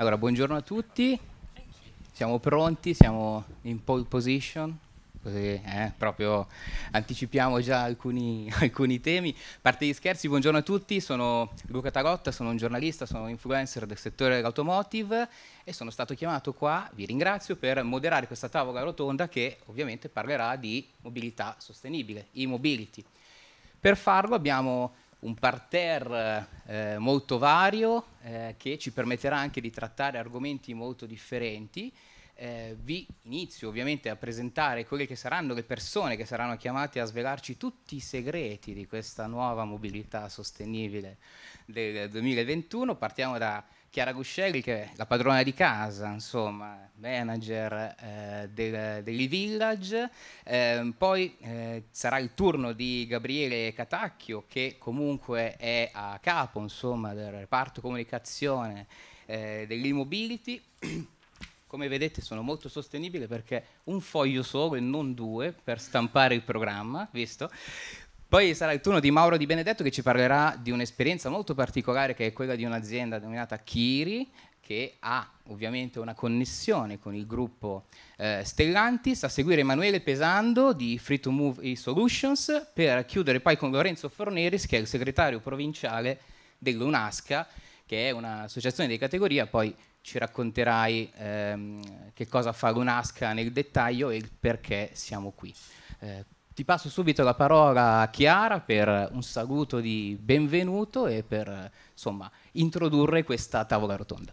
Allora, buongiorno a tutti, siamo pronti, siamo in pole position, così eh, proprio anticipiamo già alcuni, alcuni temi. parte gli scherzi, buongiorno a tutti, sono Luca Tagotta, sono un giornalista, sono influencer del settore dell'automotive e sono stato chiamato qua, vi ringrazio, per moderare questa tavola rotonda che ovviamente parlerà di mobilità sostenibile, e-mobility. Per farlo abbiamo un parterre eh, molto vario eh, che ci permetterà anche di trattare argomenti molto differenti. Eh, vi inizio ovviamente a presentare quelle che saranno le persone che saranno chiamate a svelarci tutti i segreti di questa nuova mobilità sostenibile del 2021. Partiamo da Chiara Guscelli, che è la padrona di casa, insomma, manager eh, del, dell'e-village. Eh, poi eh, sarà il turno di Gabriele Catacchio, che comunque è a capo insomma, del reparto comunicazione eh, delle come vedete sono molto sostenibile perché un foglio solo e non due per stampare il programma, visto? Poi sarà il turno di Mauro Di Benedetto che ci parlerà di un'esperienza molto particolare che è quella di un'azienda denominata Kiri che ha ovviamente una connessione con il gruppo eh, Stellantis, a seguire Emanuele Pesando di Free to Move e Solutions, per chiudere poi con Lorenzo Forneris che è il segretario provinciale dell'UNASCA, che è un'associazione di categoria, poi ci racconterai ehm, che cosa fa l'UNASCA nel dettaglio e il perché siamo qui. Eh, ti passo subito la parola a Chiara per un saluto di benvenuto e per insomma, introdurre questa tavola rotonda.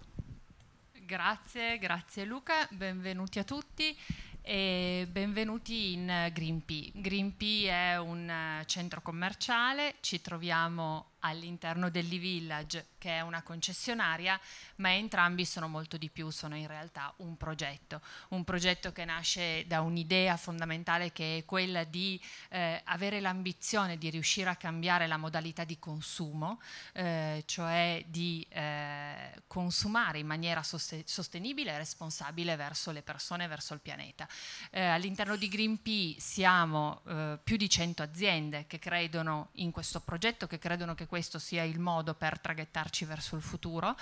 Grazie, grazie Luca, benvenuti a tutti e benvenuti in Green Pea. Green Pea è un centro commerciale, ci troviamo all'interno dell'e-village, che è una concessionaria, ma entrambi sono molto di più, sono in realtà un progetto, un progetto che nasce da un'idea fondamentale che è quella di eh, avere l'ambizione di riuscire a cambiare la modalità di consumo, eh, cioè di eh, consumare in maniera sostenibile e responsabile verso le persone, verso il pianeta. Eh, all'interno di Green Pea siamo eh, più di 100 aziende che credono in questo progetto, che credono che questo questo sia il modo per traghettarci verso il futuro.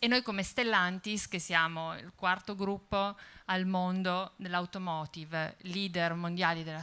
E noi come Stellantis, che siamo il quarto gruppo al mondo dell'automotive, leader mondiali della,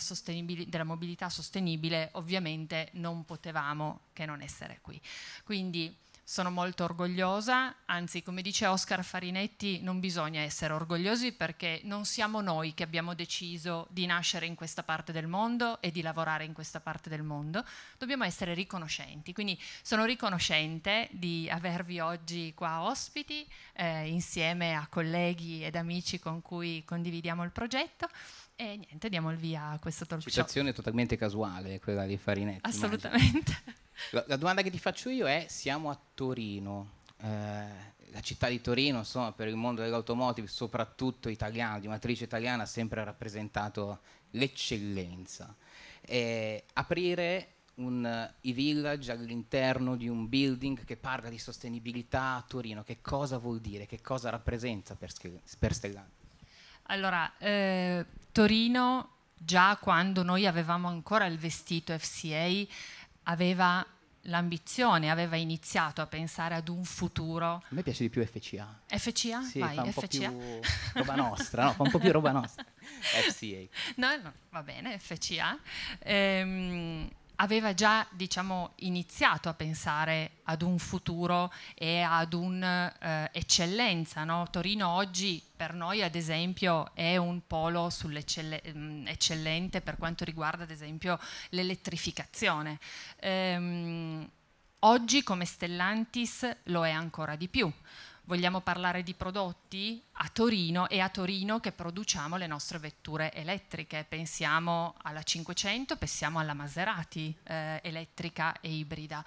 della, mobilità sostenibile, ovviamente non potevamo che non essere qui. Quindi sono molto orgogliosa, anzi come dice Oscar Farinetti non bisogna essere orgogliosi perché non siamo noi che abbiamo deciso di nascere in questa parte del mondo e di lavorare in questa parte del mondo, dobbiamo essere riconoscenti, quindi sono riconoscente di avervi oggi qua ospiti eh, insieme a colleghi ed amici con cui condividiamo il progetto. E niente, diamo il via a questo talk show. Citazione totalmente casuale quella di Farinetti. Assolutamente. Immagino. La, la, domanda che ti faccio io è, siamo a Torino, eh, la città di Torino, insomma, per il mondo dell'automotive, soprattutto italiano, di matrice italiana, ha sempre rappresentato l'eccellenza. Eh, aprire un uh, e-village all'interno di un building che parla di sostenibilità a Torino, che cosa vuol dire, che cosa rappresenta per, per Stellano? Allora, eh, Torino già quando noi avevamo ancora il vestito FCA aveva l'ambizione, aveva iniziato a pensare ad un futuro. A me piace di più FCA. FCA? Sì, Vai, fa un FCA. po' più roba nostra, no, fa un po' più roba nostra. FCA. No, no, va bene, FCA. Ehm, aveva già diciamo, iniziato a pensare ad un futuro e ad un'eccellenza. Eh, no? Torino oggi per noi ad esempio è un polo mm, eccellente per quanto riguarda ad esempio l'elettrificazione. Ehm, oggi come Stellantis lo è ancora di più vogliamo parlare di prodotti? A Torino e a Torino che produciamo le nostre vetture elettriche, pensiamo alla 500, pensiamo alla Maserati eh, elettrica e ibrida.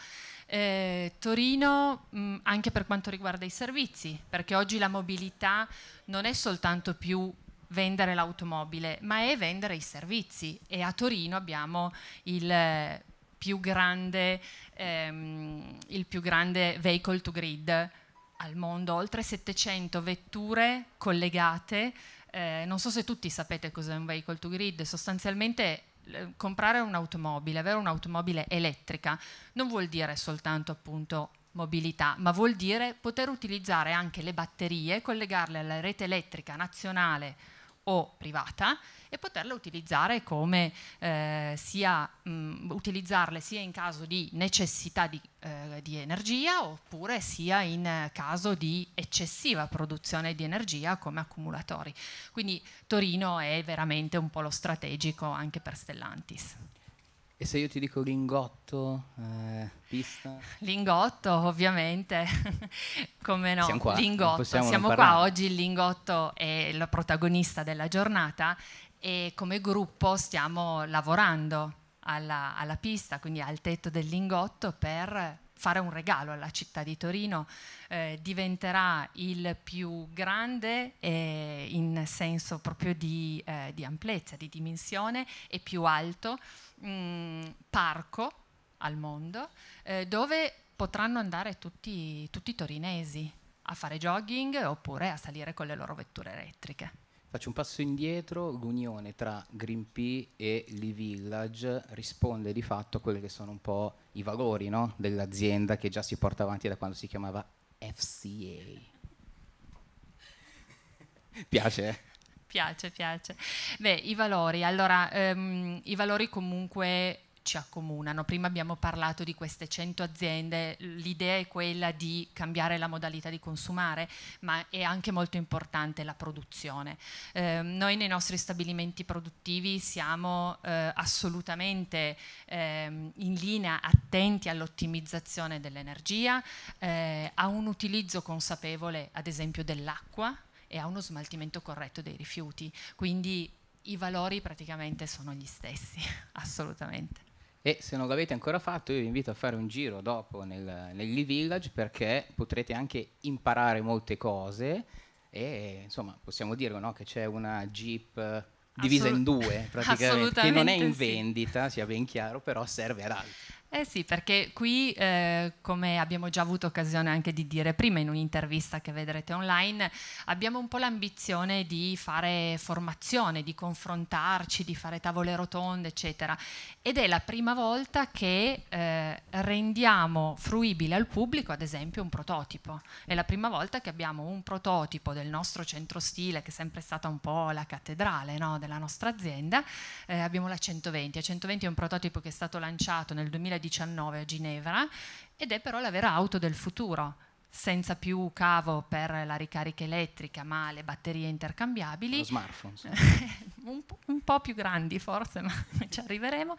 Eh, Torino mh, mm, anche per quanto riguarda i servizi, perché oggi la mobilità non è soltanto più vendere l'automobile, ma è vendere i servizi e a Torino abbiamo il eh, più grande, ehm, il più grande vehicle to grid al mondo oltre 700 vetture collegate. Eh, non so se tutti sapete cos'è un vehicle to grid, sostanzialmente comprare un'automobile, avere un'automobile elettrica, non vuol dire soltanto appunto mobilità, ma vuol dire poter utilizzare anche le batterie, collegarle alla rete elettrica nazionale o privata e poterla utilizzare come eh, sia mh, utilizzarle sia in caso di necessità di, eh, di, energia oppure sia in caso di eccessiva produzione di energia come accumulatori. Quindi Torino è veramente un polo strategico anche per Stellantis. E se io ti dico lingotto, eh, pista? Lingotto, ovviamente, come no? Siamo qua, lingotto. Siamo qua oggi, il lingotto è la protagonista della giornata e come gruppo stiamo lavorando alla, alla pista, quindi al tetto del lingotto per fare un regalo alla città di Torino, eh, diventerà il più grande eh, in senso proprio di, eh, di, amplezza, di dimensione e più alto mh, mm, parco al mondo eh, dove potranno andare tutti, tutti i torinesi a fare jogging oppure a salire con le loro vetture elettriche. Faccio un passo indietro, l'unione tra Greenpeace e Lee Village risponde di fatto a quelle che sono un po' i valori no? dell'azienda che già si porta avanti da quando si chiamava FCA. Piace? Piace, piace. Beh, i valori, allora, um, i valori comunque ci accomunano. Prima abbiamo parlato di queste 100 aziende, l'idea è quella di cambiare la modalità di consumare, ma è anche molto importante la produzione. Eh, noi nei nostri stabilimenti produttivi siamo eh, assolutamente eh, in linea, attenti all'ottimizzazione dell'energia, eh, a un utilizzo consapevole ad esempio dell'acqua e a uno smaltimento corretto dei rifiuti. Quindi i valori praticamente sono gli stessi, assolutamente. E se non l'avete ancora fatto, io vi invito a fare un giro dopo nel, nel village perché potrete anche imparare molte cose. E insomma, possiamo dire no, che c'è una Jeep divisa Assolut- in due praticamente, che non è in vendita, sì. sia ben chiaro, però serve ad altro. Eh sì, perché qui, eh, come abbiamo già avuto occasione anche di dire prima in un'intervista che vedrete online, abbiamo un po' l'ambizione di fare formazione, di confrontarci, di fare tavole rotonde, eccetera. Ed è la prima volta che eh, rendiamo fruibile al pubblico, ad esempio, un prototipo. È la prima volta che abbiamo un prototipo del nostro centro stile, che è sempre stata un po' la cattedrale no, della nostra azienda. Eh, abbiamo la 120. La 120 è un prototipo che è stato lanciato nel 2019. 2019 a Ginevra ed è però la vera auto del futuro, senza più cavo per la ricarica elettrica, ma le batterie intercambiabili. Lo smartphone. un, po', un, po', più grandi forse, ma ci arriveremo.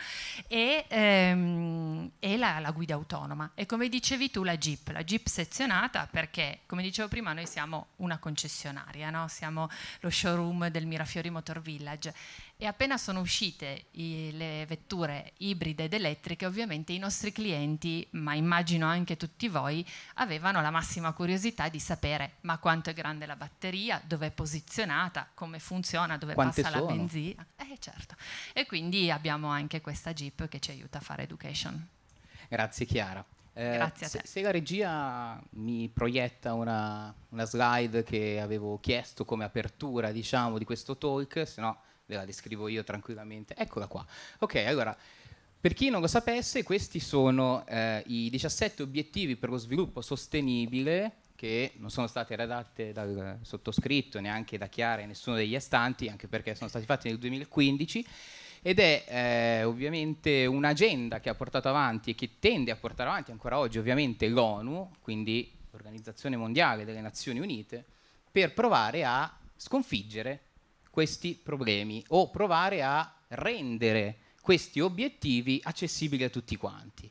E, ehm, la, la, guida autonoma. E come dicevi tu, la Jeep, la Jeep sezionata perché, come dicevo prima, noi siamo una concessionaria, no? siamo lo showroom del Mirafiori Motor Village e appena sono uscite i, le vetture ibride ed elettriche, ovviamente i nostri clienti, ma immagino anche tutti voi, avevano la massima curiosità di sapere ma quanto è grande la batteria, dove è posizionata, come funziona, dove Quante passa sono? la benzina. Eh, certo. E quindi abbiamo anche questa Jeep che ci aiuta a fare education. Grazie Chiara. Eh, Grazie se, se, la regia mi proietta una, una, slide che avevo chiesto come apertura diciamo, di questo talk, se no ve la descrivo io tranquillamente, eccola qua. Ok, allora, per chi non lo sapesse, questi sono eh, i 17 obiettivi per lo sviluppo sostenibile che non sono state redatte dal sottoscritto, neanche da Chiara e nessuno degli astanti, anche perché sono stati fatti nel 2015 ed è eh, ovviamente un'agenda che ha portato avanti e che tende a portare avanti ancora oggi ovviamente l'ONU, quindi l'Organizzazione Mondiale delle Nazioni Unite, per provare a sconfiggere questi problemi o provare a rendere questi obiettivi accessibili a tutti quanti.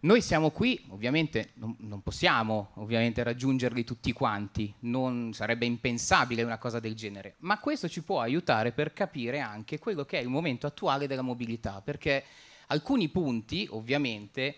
Noi siamo qui, ovviamente non, non possiamo ovviamente, raggiungerli tutti quanti, non sarebbe impensabile una cosa del genere, ma questo ci può aiutare per capire anche quello che è il momento attuale della mobilità, perché alcuni punti ovviamente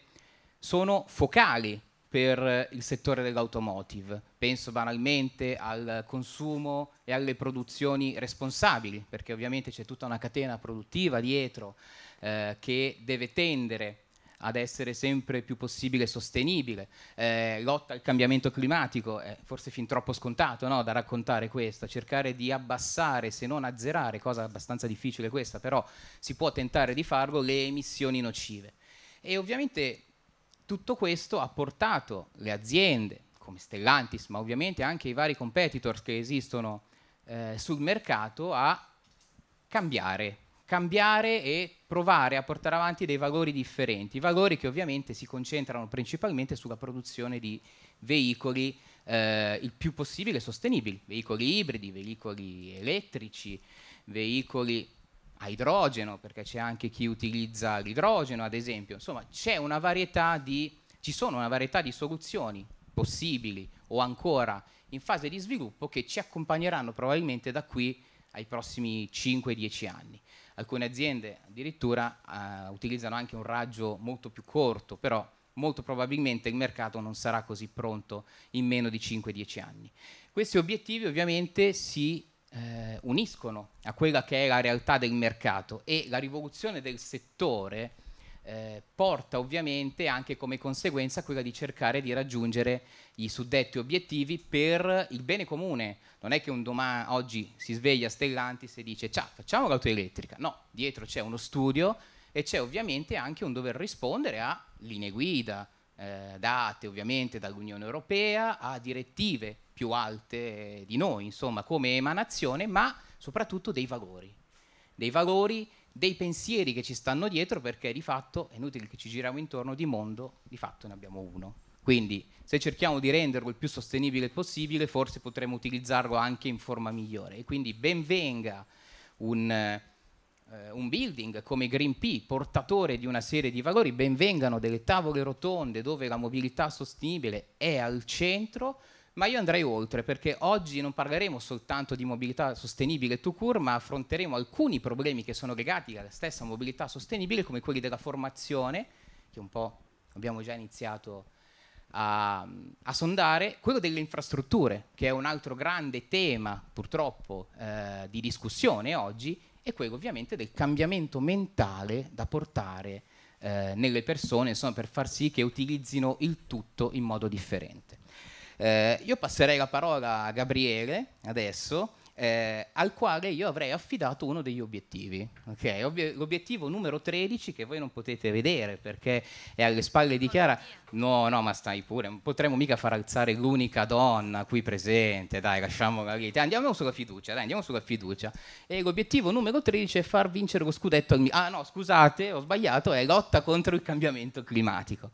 sono focali per il settore dell'automotive. Penso banalmente al consumo e alle produzioni responsabili, perché ovviamente c'è tutta una catena produttiva dietro eh, che deve tendere ad essere sempre più possibile sostenibile, eh, lotta al cambiamento climatico, è forse fin troppo scontato no, da raccontare questo, cercare di abbassare, se non azzerare, cosa abbastanza difficile questa, però si può tentare di farlo, le emissioni nocive. E ovviamente tutto questo ha portato le aziende come Stellantis, ma ovviamente anche i vari competitors che esistono eh, sul mercato a cambiare, cambiare e provare a portare avanti dei valori differenti, valori che ovviamente si concentrano principalmente sulla produzione di veicoli eh, il più possibile sostenibili, veicoli ibridi, veicoli elettrici, veicoli a idrogeno, perché c'è anche chi utilizza l'idrogeno, ad esempio. Insomma, c'è una varietà di, ci sono una varietà di soluzioni possibili o ancora in fase di sviluppo che ci accompagneranno probabilmente da qui ai prossimi 5-10 anni. Alcune aziende addirittura eh, utilizzano anche un raggio molto più corto, però molto probabilmente il mercato non sarà così pronto in meno di 5-10 anni. Questi obiettivi ovviamente si eh, uniscono a quella che è la realtà del mercato e la rivoluzione del settore eh, porta ovviamente anche come conseguenza quella di cercare di raggiungere i suddetti obiettivi per il bene comune. Non è che un domani oggi si sveglia Stellantis e dice ciao, facciamo l'auto elettrica. No, dietro c'è uno studio e c'è ovviamente anche un dover rispondere a linee guida eh, date ovviamente dall'Unione Europea, a direttive più alte di noi, insomma, come emanazione, ma soprattutto dei valori, dei valori, dei pensieri che ci stanno dietro, perché di fatto è inutile che ci giriamo intorno di mondo, di fatto ne abbiamo uno. Quindi se cerchiamo di renderlo il più sostenibile possibile, forse potremo utilizzarlo anche in forma migliore. E quindi benvenga un, eh, un building come Greenpeace, portatore di una serie di valori, benvengano delle tavole rotonde dove la mobilità sostenibile è al centro, ma io andrei oltre perché oggi non parleremo soltanto di mobilità sostenibile to cure, ma affronteremo alcuni problemi che sono legati alla stessa mobilità sostenibile, come quelli della formazione, che un po' abbiamo già iniziato a, a sondare, quello delle infrastrutture, che è un altro grande tema purtroppo eh, di discussione oggi, e quello ovviamente del cambiamento mentale da portare eh, nelle persone, insomma, per far sì che utilizzino il tutto in modo differente. Eh, io passerei la parola a Gabriele adesso. Eh, al quale io avrei affidato uno degli obiettivi. Okay? Ob- l'obiettivo numero 13 che voi non potete vedere perché è alle spalle di Chiara. No, no, ma stai pure, non potremmo mica far alzare l'unica donna qui presente, dai, lasciamola lì. Andiamo sulla fiducia, dai, andiamo sulla fiducia. E l'obiettivo numero 13 è far vincere lo scudetto al Milan. Ah no, scusate, ho sbagliato, è lotta contro il cambiamento climatico.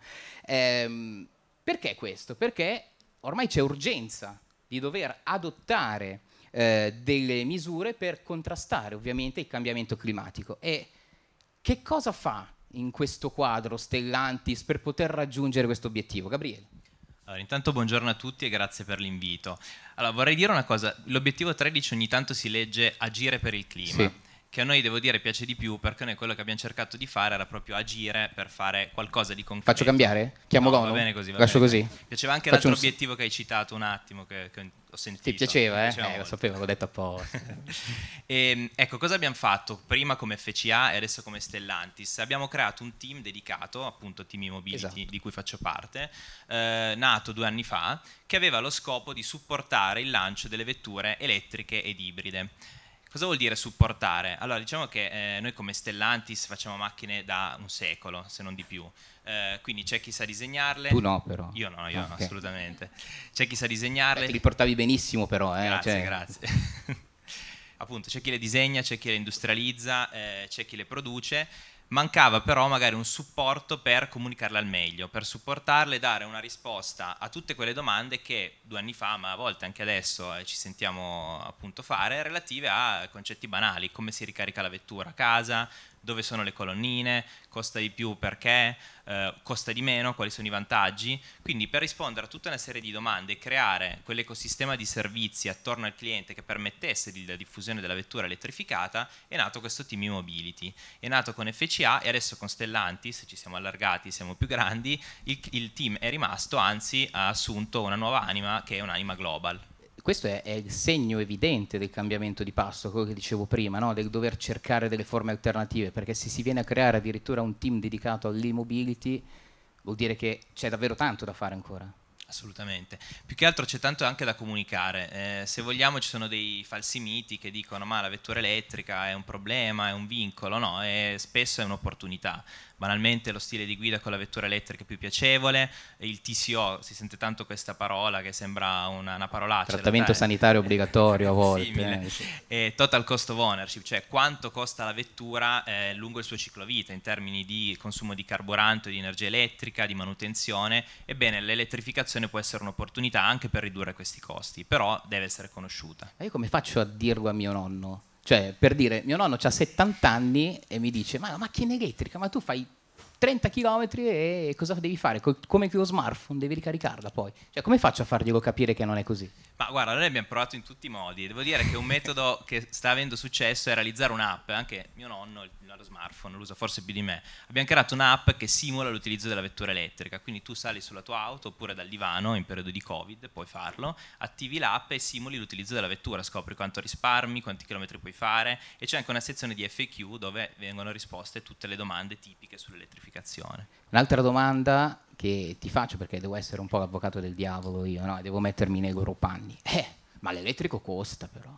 Eh, perché questo? Perché ormai c'è urgenza di dover adottare eh, delle misure per contrastare ovviamente il cambiamento climatico. E che cosa fa in questo quadro Stellantis per poter raggiungere questo obiettivo? Gabriele. Allora, intanto buongiorno a tutti e grazie per l'invito. Allora, vorrei dire una cosa, l'obiettivo 13 ogni tanto si legge agire per il clima. Sì che a noi devo dire piace di più perché noi quello che abbiamo cercato di fare era proprio agire per fare qualcosa di concreto. Faccio cambiare? Chiamo no, Gonu? Va bene così. Va Lascio bene. così. Piaceva anche Faccio l'altro un... obiettivo che hai citato un attimo, che, che ho sentito. Ti eh? piaceva, eh? eh lo sapevo, l'ho detto apposta. e, ehm, ecco, cosa abbiamo fatto prima come FCA e adesso come Stellantis? Abbiamo creato un team dedicato, appunto Team Immobility, esatto. di cui faccio parte, eh, nato due anni fa, che aveva lo scopo di supportare il lancio delle vetture elettriche ed ibride. Cosa vuol dire supportare? Allora, diciamo che eh, noi come Stellantis facciamo macchine da un secolo, se non di più. Eh, quindi c'è chi sa disegnarle. Tu no, però. Io no, io okay. no, assolutamente. C'è chi sa disegnarle. Eh, li portavi benissimo, però. Eh, grazie, cioè... grazie. Appunto, c'è chi le disegna, c'è chi le industrializza, eh, c'è chi le produce mancava però magari un supporto per comunicarle al meglio, per supportarle e dare una risposta a tutte quelle domande che due anni fa, ma a volte anche adesso eh, ci sentiamo appunto fare, relative a concetti banali, come si ricarica la vettura a casa, dove sono le colonnine, costa di più perché, eh, costa di meno, quali sono i vantaggi. Quindi per rispondere a tutta una serie di domande e creare quell'ecosistema di servizi attorno al cliente che permettesse la diffusione della vettura elettrificata, è nato questo team e-mobility. È nato con FCA e adesso con Stellantis, ci siamo allargati, siamo più grandi, il, il team è rimasto, anzi ha assunto una nuova anima che è un'anima global questo è, è, il segno evidente del cambiamento di passo, quello che dicevo prima, no? del dover cercare delle forme alternative, perché se si viene a creare addirittura un team dedicato all'e-mobility vuol dire che c'è davvero tanto da fare ancora. Assolutamente, più che altro c'è tanto anche da comunicare, eh, se vogliamo ci sono dei falsi miti che dicono ma la vettura elettrica è un problema, è un vincolo, no, è, spesso è un'opportunità, banalmente lo stile di guida con la vettura elettrica è più piacevole, il TCO, si sente tanto questa parola che sembra una, una parolaccia. Trattamento sanitario obbligatorio a volte. Eh. total cost of ownership, cioè quanto costa la vettura eh, lungo il suo ciclo vita in termini di consumo di carburante, di energia elettrica, di manutenzione. Ebbene, l'elettrificazione può essere un'opportunità anche per ridurre questi costi, però deve essere conosciuta. Ma io come faccio a dirlo a mio nonno? Cioè, per dire, mio nonno ha 70 anni e mi dice, ma la macchina elettrica, ma tu fai 30 km e cosa devi fare? Co- come lo smartphone, devi ricaricarla poi. Cioè, come faccio a farglielo capire che non è così? Ma guarda, noi abbiamo provato in tutti i modi. Devo dire che un metodo che sta avendo successo è realizzare un'app. Anche mio nonno, il dallo smartphone, lo usa forse più di me. Abbiamo creato un'app che simula l'utilizzo della vettura elettrica, quindi tu sali sulla tua auto oppure dal divano in periodo di Covid, puoi farlo, attivi l'app e simuli l'utilizzo della vettura, scopri quanto risparmi, quanti chilometri puoi fare e c'è anche una sezione di FAQ dove vengono risposte tutte le domande tipiche sull'elettrificazione. Un'altra domanda che ti faccio perché devo essere un po' l'avvocato del diavolo io, no? devo mettermi nei loro panni. Eh, ma l'elettrico costa però.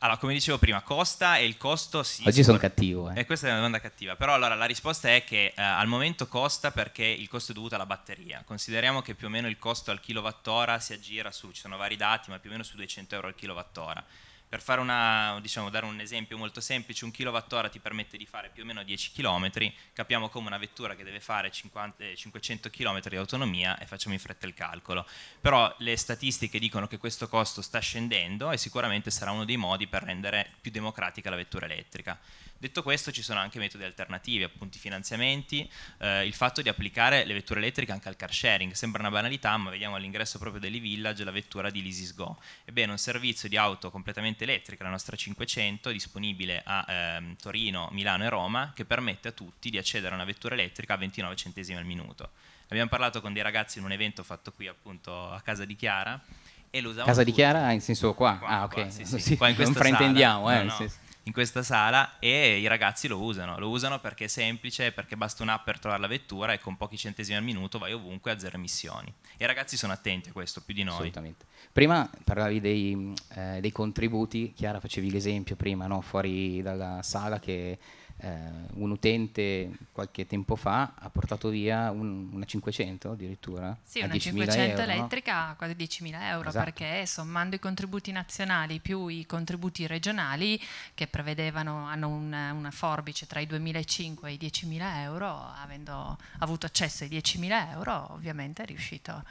Allora, come dicevo prima, costa e il costo si... Oggi sono cattivo. Eh. E eh, questa è una domanda cattiva, però allora la risposta è che eh, al momento costa perché il costo è dovuto alla batteria. Consideriamo che più o meno il costo al kilowattora si aggira su, ci sono vari dati, ma più o meno su 200 euro al kilowattora per una, diciamo, dare un esempio molto semplice, un kilowattora ti permette di fare più o meno 10 km, capiamo come una vettura che deve fare 50, 500 km di autonomia e facciamo in fretta il calcolo. Però le statistiche dicono che questo costo sta scendendo e sicuramente sarà uno dei modi per rendere più democratica la vettura elettrica. Detto questo ci sono anche metodi alternativi, appunto i finanziamenti, eh, il fatto di applicare le vetture elettriche anche al car sharing, sembra una banalità ma vediamo all'ingresso proprio dell'e-village la vettura di Lisisgo, ebbene un servizio di auto completamente elettrica, la nostra 500, disponibile a ehm, Torino, Milano e Roma, che permette a tutti di accedere a una vettura elettrica a 29 centesimi al minuto. Abbiamo parlato con dei ragazzi in un evento fatto qui appunto a casa di Chiara e lo usavamo. Casa tutti. di Chiara ah, in senso qua? qua ah, ok. Qua, sì, sì. Sì, qua in non fraintendiamo, eh. No, no in questa sala e i ragazzi lo usano, lo usano perché è semplice, perché basta un'app per trovare la vettura e con pochi centesimi al minuto vai ovunque a zero emissioni. E i ragazzi sono attenti a questo più di noi. Assolutamente. Prima parlavi dei, eh, dei contributi, Chiara facevi l'esempio prima, no? fuori dalla sala che eh, un utente qualche tempo fa ha portato via un, una 500 addirittura. Sì, una 500 euro, elettrica a quasi 10.000 euro esatto. perché sommando i contributi nazionali più i contributi regionali che prevedevano, hanno una, una forbice tra i 2.500 e i 10.000 euro, avendo avuto accesso ai 10.000 euro ovviamente è riuscito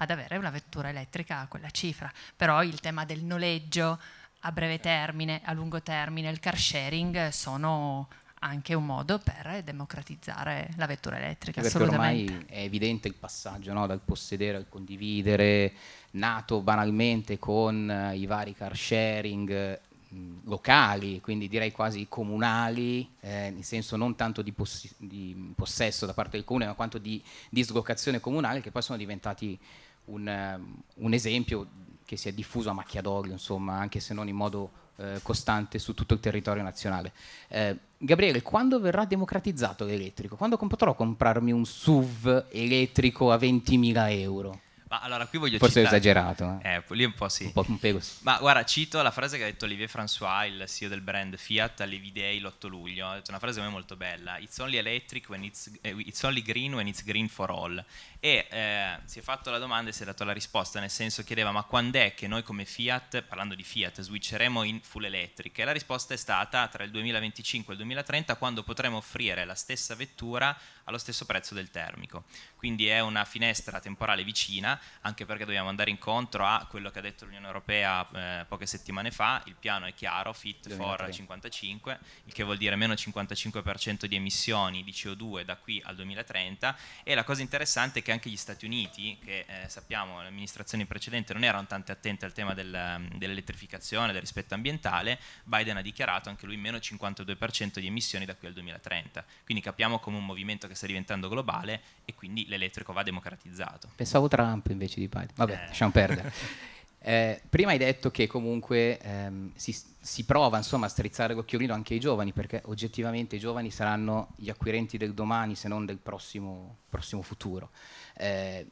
ad avere una vettura elettrica a quella cifra. Però il tema del noleggio a breve termine, a lungo termine, il car sharing sono anche un modo per democratizzare la vettura elettrica. Perché ormai è evidente il passaggio no? dal possedere al condividere, nato banalmente con eh, i vari car sharing mm, locali, quindi direi quasi comunali, eh, nel senso non tanto di, poss di, possesso da parte del comune, ma quanto di dislocazione comunale, che poi sono diventati un, eh, un esempio che si è diffuso a macchia d'olio, insomma, anche se non in modo eh, costante su tutto il territorio nazionale. Eh, Gabriele, quando verrà democratizzato l'elettrico? Quando potrò comprarmi un SUV elettrico a 20.000 euro? Ma allora qui voglio Forse citare... esagerato. Eh? eh lì un po' sì. Un po' pego sì. Ma guarda, cito la frase che ha detto Olivier François, il CEO del brand Fiat, all'Evidei l'8 luglio. Ha detto una frase a me molto bella. It's only electric when it's, eh, it's only green when it's green for all e eh, si è fatto la domanda e si è dato la risposta, nel senso chiedeva ma quando è che noi come Fiat, parlando di Fiat, switcheremo in full electric? E la risposta è stata tra il 2025 e il 2030 quando potremo offrire la stessa vettura allo stesso prezzo del termico. Quindi è una finestra temporale vicina, anche perché dobbiamo andare incontro a quello che ha detto l'Unione Europea eh, poche settimane fa, il piano è chiaro, Fit 2003. for 55, il che vuol dire meno 55% di emissioni di CO2 da qui al 2030 e la cosa interessante è che perché anche gli Stati Uniti, che eh, sappiamo amministrazioni precedenti non erano tanto attente al tema del, ehm, dell'elettrificazione, del rispetto ambientale, Biden ha dichiarato anche lui meno 52% di emissioni da qui al 2030. Quindi capiamo come un movimento che sta diventando globale e quindi l'elettrico va democratizzato. Pensavo Trump invece di Biden. Vabbè, eh. lasciamo perdere. Eh, prima hai detto che comunque ehm, si, si, prova insomma, a strizzare l'occhiolino anche ai giovani, perché oggettivamente i giovani saranno gli acquirenti del domani, se non del prossimo, prossimo futuro. Eh,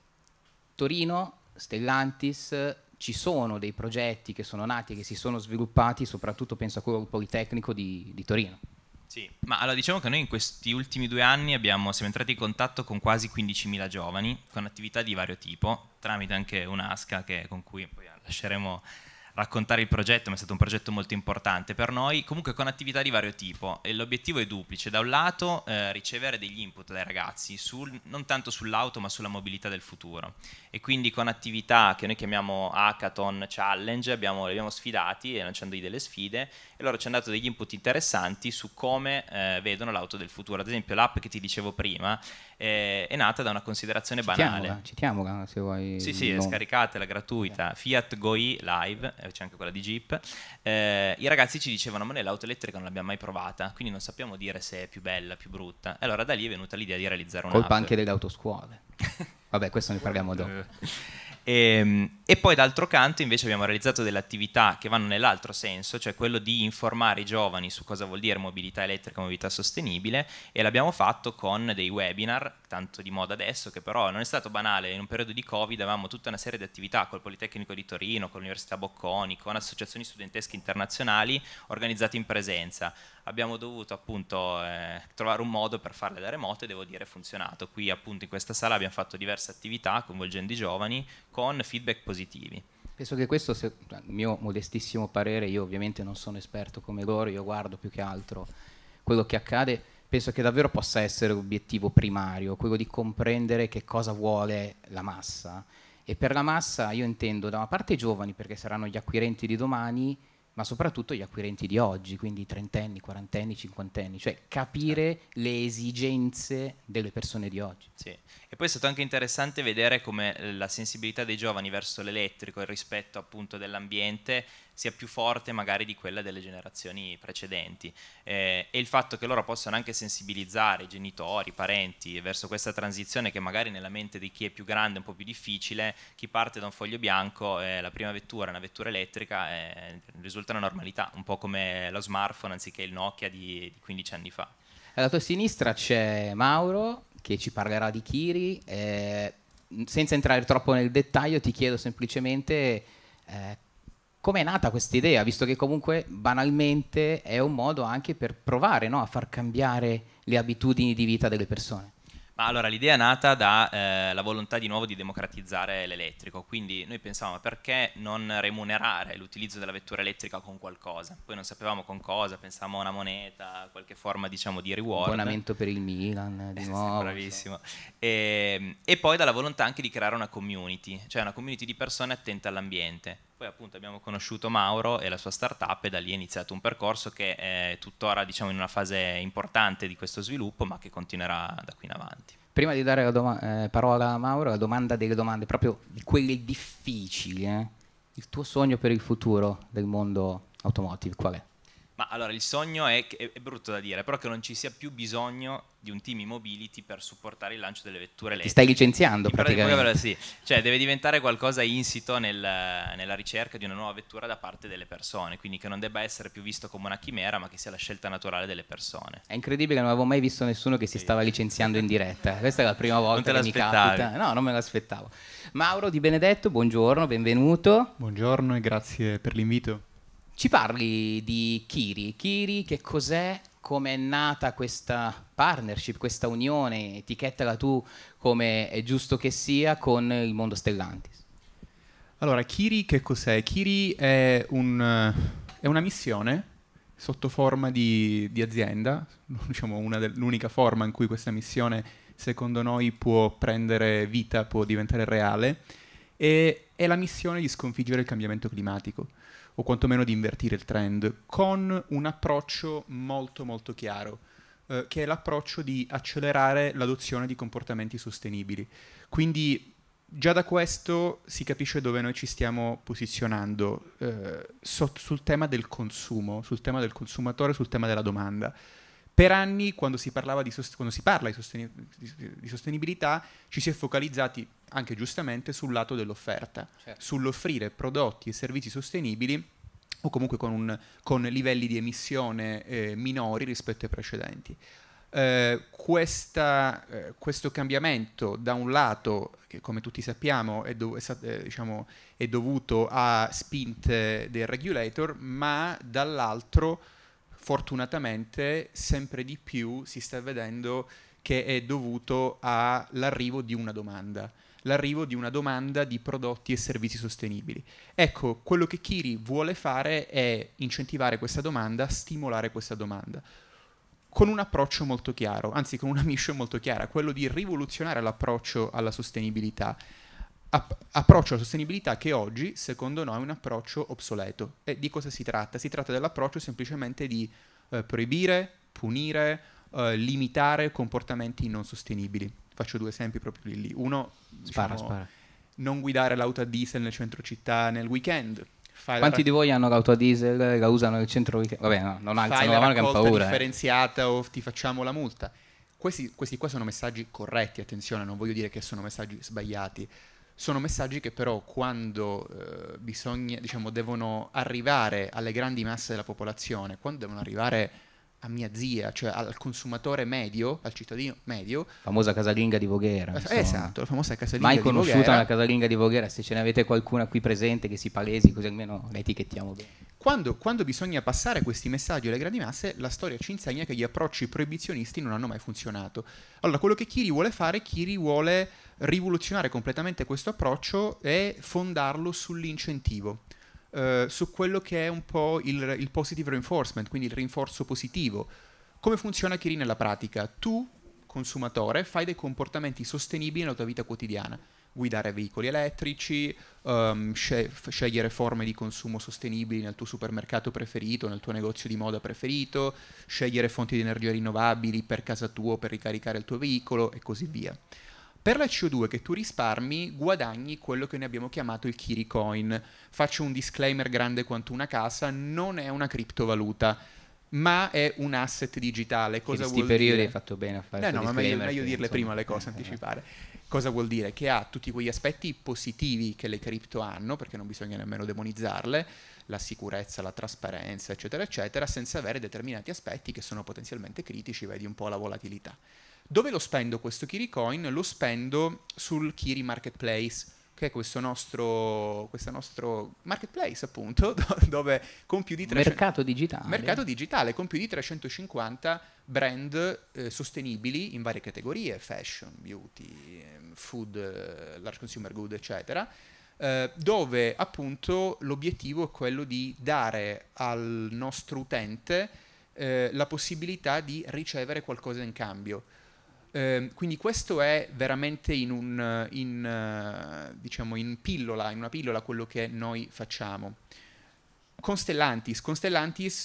Torino, Stellantis, ci sono dei progetti che sono nati e che si sono sviluppati, soprattutto penso a quello Politecnico di, di Torino. Sì, ma allora diciamo che noi in questi ultimi due anni abbiamo, siamo entrati in contatto con quasi 15.000 giovani, con attività di vario tipo, tramite anche un'ASCA che, con cui poi lasceremo raccontare il progetto, ma è stato un progetto molto importante per noi, comunque con attività di vario tipo e l'obiettivo è duplice, da un lato eh, ricevere degli input dai ragazzi, sul, non tanto sull'auto ma sulla mobilità del futuro e quindi con attività che noi chiamiamo hackathon challenge, abbiamo, li abbiamo sfidati lanciandogli delle sfide e loro ci hanno dato degli input interessanti su come eh, vedono l'auto del futuro. Ad esempio, l'app che ti dicevo prima eh, è nata da una considerazione citiamola, banale. Citiamola se vuoi. Sì, sì, no. scaricatela, gratuita. Fiat Goi Live, eh, c'è anche quella di Jeep. Eh, I ragazzi ci dicevano: Ma noi l'auto elettrica non l'abbiamo mai provata, quindi non sappiamo dire se è più bella, più brutta. E allora da lì è venuta l'idea di realizzare un'app. Colpa anche delle autoscuole. Vabbè, questo ne parliamo dopo. E, eh, ehm, e poi d'altro canto invece abbiamo realizzato delle attività che vanno nell'altro senso, cioè quello di informare i giovani su cosa vuol dire mobilità elettrica, e mobilità sostenibile e l'abbiamo fatto con dei webinar, tanto di moda adesso, che però non è stato banale, in un periodo di Covid avevamo tutta una serie di attività col Politecnico di Torino, con l'Università Bocconi, con associazioni studentesche internazionali organizzate in presenza. Abbiamo dovuto appunto eh, trovare un modo per farle da remoto e devo dire è funzionato. Qui appunto in questa sala abbiamo fatto diverse attività coinvolgendo i giovani con feedback positivo positivi. Penso che questo, se, cioè, il mio modestissimo parere, io ovviamente non sono esperto come loro, io guardo più che altro quello che accade, penso che davvero possa essere l'obiettivo primario, quello di comprendere che cosa vuole la massa. E per la massa io intendo da una parte i giovani, perché saranno gli acquirenti di domani, ma soprattutto gli acquirenti di oggi, quindi trentenni, quarantenni, cinquantenni, cioè capire certo. le esigenze delle persone di oggi. Sì. E poi è stato anche interessante vedere come eh, la sensibilità dei giovani verso l'elettrico e il rispetto appunto dell'ambiente sia più forte magari di quella delle generazioni precedenti eh, e il fatto che loro possano anche sensibilizzare i genitori, i parenti verso questa transizione che magari nella mente di chi è più grande è un po' più difficile, chi parte da un foglio bianco, eh, la prima vettura è una vettura elettrica, eh, risulta una normalità, un po' come lo smartphone anziché il Nokia di, di 15 anni fa. Alla tua sinistra c'è Mauro che ci parlerà di Kiri. Eh, senza entrare troppo nel dettaglio, ti chiedo semplicemente eh, Com'è nata questa idea, visto che comunque banalmente è un modo anche per provare no? a far cambiare le abitudini di vita delle persone? Ma allora l'idea è nata dalla eh, volontà di nuovo di democratizzare l'elettrico, quindi noi pensavamo perché non remunerare l'utilizzo della vettura elettrica con qualcosa, poi non sapevamo con cosa, pensavamo a una moneta, qualche forma diciamo di reward. Abbonamento per il Milan, di eh, nuovo. Bravissimo. E, ehm, e poi dalla volontà anche di creare una community, cioè una community di persone attente all'ambiente poi appunto abbiamo conosciuto Mauro e la sua startup e da lì è iniziato un percorso che è tuttora diciamo, in una fase importante di questo sviluppo ma che continuerà da qui in avanti. Prima di dare la doma- eh, parola a Mauro, la domanda delle domande, proprio di quelle difficili, eh? il tuo sogno per il futuro del mondo automotive qual è? Ma allora il sogno è, che, è brutto da dire, però che non ci sia più bisogno di un team mobility per supportare il lancio delle vetture elettriche. Ti stai licenziando praticamente. praticamente. Sì, cioè deve diventare qualcosa insito nel, nella ricerca di una nuova vettura da parte delle persone, quindi che non debba essere più visto come una chimera, ma che sia la scelta naturale delle persone. È incredibile non avevo mai visto nessuno che si sì. stava licenziando in diretta. Questa è la prima volta che mi capita. No, non me l'aspettavo. Mauro Di Benedetto, buongiorno, benvenuto. Buongiorno e grazie per l'invito. Ci parli di Kiri. Kiri che cos'è? Come è nata questa partnership, questa unione? Etichettala tu come è giusto che sia con il mondo Stellantis. Allora, Kiri che cos'è? Kiri è, un, è una missione sotto forma di, di azienda, diciamo de, l'unica forma in cui questa missione secondo noi può prendere vita, può diventare reale, e è la missione di sconfiggere il cambiamento climatico o quantomeno di invertire il trend, con un approccio molto molto chiaro, eh, che è l'approccio di accelerare l'adozione di comportamenti sostenibili. Quindi già da questo si capisce dove noi ci stiamo posizionando eh, so- sul tema del consumo, sul tema del consumatore, sul tema della domanda. Per anni, quando si, di sost- quando si parla di, sosteni- di, di, sostenibilità, ci si è focalizzati, anche giustamente, sul lato dell'offerta, certo. sull'offrire prodotti e servizi sostenibili o comunque con, un, con livelli di emissione eh, minori rispetto ai precedenti. Eh, questa, eh, questo cambiamento, da un lato, che come tutti sappiamo è, dov- è, stat- eh, diciamo, è dovuto a spinte del regulator, ma dall'altro fortunatamente sempre di più si sta vedendo che è dovuto all'arrivo di una domanda, l'arrivo di una domanda di prodotti e servizi sostenibili. Ecco, quello che Kiri vuole fare è incentivare questa domanda, stimolare questa domanda con un approccio molto chiaro, anzi con una mission molto chiara, quello di rivoluzionare l'approccio alla sostenibilità, approccio alla sostenibilità che oggi, secondo noi, è un approccio obsoleto. E di cosa si tratta? Si tratta dell'approccio semplicemente di eh, proibire, punire, eh, limitare comportamenti non sostenibili. Faccio due esempi proprio lì. Uno, spara, diciamo, spara. non guidare l'auto a diesel nel centro città nel weekend. Fai Quanti rac- di voi hanno l'auto a diesel e la usano nel centro weekend? Vabbè, no, non alzano la mano che hanno paura. Eh. differenziata eh. o ti facciamo la multa. Questi, questi, qua sono messaggi corretti, attenzione, non voglio dire che sono messaggi sbagliati, sono messaggi che però quando eh, bisogna, diciamo, devono arrivare alle grandi masse della popolazione, quando devono arrivare a mia zia, cioè al consumatore medio, al cittadino medio. Famosa casalinga di Voghera. Eh, esatto, la famosa casalinga Mai di Voghera. Mai conosciuta la casalinga di Voghera, se ce ne avete qualcuna qui presente che si palesi, così almeno la etichettiamo bene. Quando, quando bisogna passare questi messaggi alle grandi masse, la storia ci insegna che gli approcci proibizionisti non hanno mai funzionato. Allora, quello che Kiri vuole fare, Kiri vuole rivoluzionare completamente questo approccio e fondarlo sull'incentivo. Eh, su quello che è un po' il, il positive reinforcement, quindi il rinforzo positivo. Come funziona Kiri nella pratica? Tu, consumatore, fai dei comportamenti sostenibili nella tua vita quotidiana guidare veicoli elettrici, um, scegliere forme di consumo sostenibili nel tuo supermercato preferito, nel tuo negozio di moda preferito, scegliere fonti di energia rinnovabili per casa tua, per ricaricare il tuo veicolo e così via. Per la CO2 che tu risparmi guadagni quello che noi abbiamo chiamato il Kiricoin. Faccio un disclaimer grande quanto una casa, non è una criptovaluta ma è un asset digitale. Cosa in questi periodi dire? hai fatto bene a fare questo no, no, ma meglio, meglio dirle prima le cose, anticipare. Cosa vuol dire? Che ha tutti quegli aspetti positivi che le cripto hanno, perché non bisogna nemmeno demonizzarle, la sicurezza, la trasparenza, eccetera, eccetera, senza avere determinati aspetti che sono potenzialmente critici, vedi un po' la volatilità. Dove lo spendo questo Kiri Coin? Lo spendo sul Kiri Marketplace, che è questo nostro, questo nostro marketplace appunto, dove con più di 300... Mercato digitale. Mercato digitale, con più di 350 brand eh, sostenibili in varie categorie, fashion, beauty, ehm, food, eh, large consumer good, eccetera, eh, dove appunto l'obiettivo è quello di dare al nostro utente eh, la possibilità di ricevere qualcosa in cambio. Ehm, quindi questo è veramente in, un, in, eh, diciamo, in, pillola, in una pillola quello che noi facciamo. con Stellantis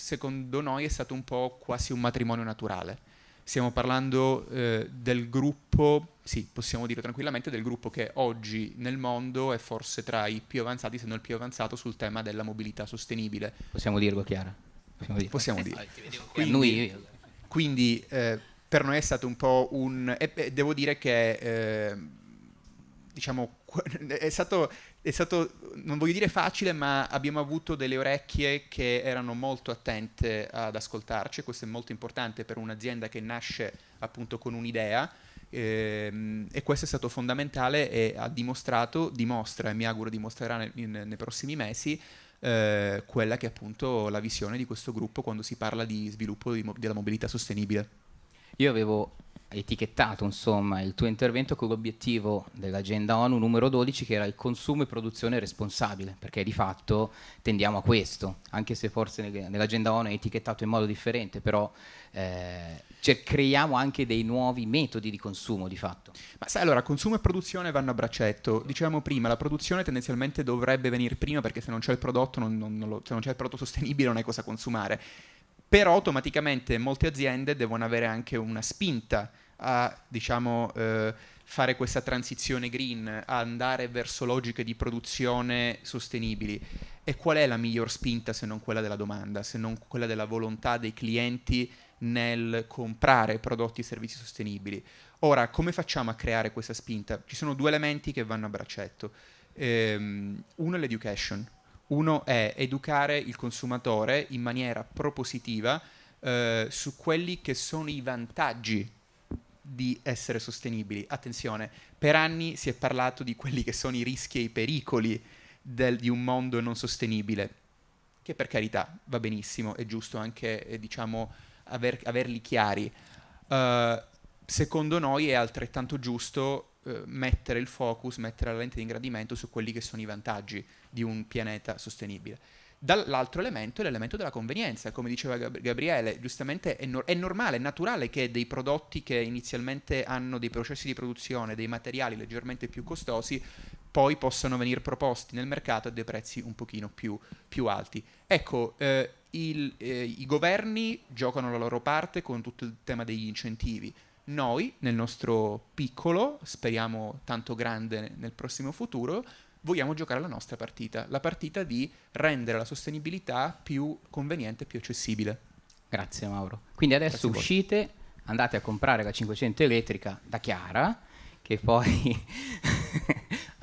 secondo noi è stato un po' quasi un matrimonio naturale. Stiamo parlando eh, del gruppo, sì, possiamo dire tranquillamente, del gruppo che oggi nel mondo è forse tra i più avanzati, se non il più avanzato, sul tema della mobilità sostenibile. Possiamo dirlo, Chiara? Possiamo, possiamo dire. Possiamo dire. Quindi, quindi eh, per noi è stato un po' un... E, e devo dire che, eh, diciamo, è stato, è stato, non voglio dire facile, ma abbiamo avuto delle orecchie che erano molto attente ad ascoltarci, questo è molto importante per un'azienda che nasce appunto con un'idea. Eh, e questo è stato fondamentale e ha dimostrato, dimostra e mi auguro dimostrerà ne, in, nei prossimi mesi eh, quella che è appunto la visione di questo gruppo quando si parla di sviluppo di mo- della mobilità sostenibile. Io avevo etichettato insomma il tuo intervento con l'obiettivo dell'agenda ONU numero 12 che era il consumo e produzione responsabile perché di fatto tendiamo a questo anche se forse nell'agenda ONU è etichettato in modo differente però eh, cioè, creiamo anche dei nuovi metodi di consumo di fatto ma sai allora consumo e produzione vanno a braccetto dicevamo prima la produzione tendenzialmente dovrebbe venire prima perché se non c'è il prodotto non, non, non lo, se non c'è il prodotto sostenibile non hai cosa consumare però automaticamente molte aziende devono avere anche una spinta a diciamo, eh, fare questa transizione green, a andare verso logiche di produzione sostenibili. E qual è la miglior spinta se non quella della domanda, se non quella della volontà dei clienti nel comprare prodotti e servizi sostenibili? Ora, come facciamo a creare questa spinta? Ci sono due elementi che vanno a braccetto. Ehm, uno è l'education, uno è educare il consumatore in maniera propositiva eh, su quelli che sono i vantaggi di essere sostenibili. Attenzione, per anni si è parlato di quelli che sono i rischi e i pericoli del, di un mondo non sostenibile, che per carità va benissimo, è giusto anche eh, diciamo, aver, averli chiari. Uh, secondo noi è altrettanto giusto eh, mettere il focus, mettere la lente di ingrandimento su quelli che sono i vantaggi di un pianeta sostenibile. Dall'altro elemento è l'elemento della convenienza, come diceva Gab- Gabriele, giustamente è, no- è, normale, è naturale che dei prodotti che inizialmente hanno dei processi di produzione, dei materiali leggermente più costosi, poi possano venire proposti nel mercato a dei prezzi un pochino più, più alti. Ecco, eh, il, eh, i governi giocano la loro parte con tutto il tema degli incentivi, noi, nel nostro piccolo, speriamo tanto grande nel prossimo futuro, vogliamo giocare la nostra partita, la partita di rendere la sostenibilità più conveniente, più accessibile. Grazie Mauro. Quindi adesso Grazie uscite, voi. andate a comprare la 500 elettrica da Chiara, che poi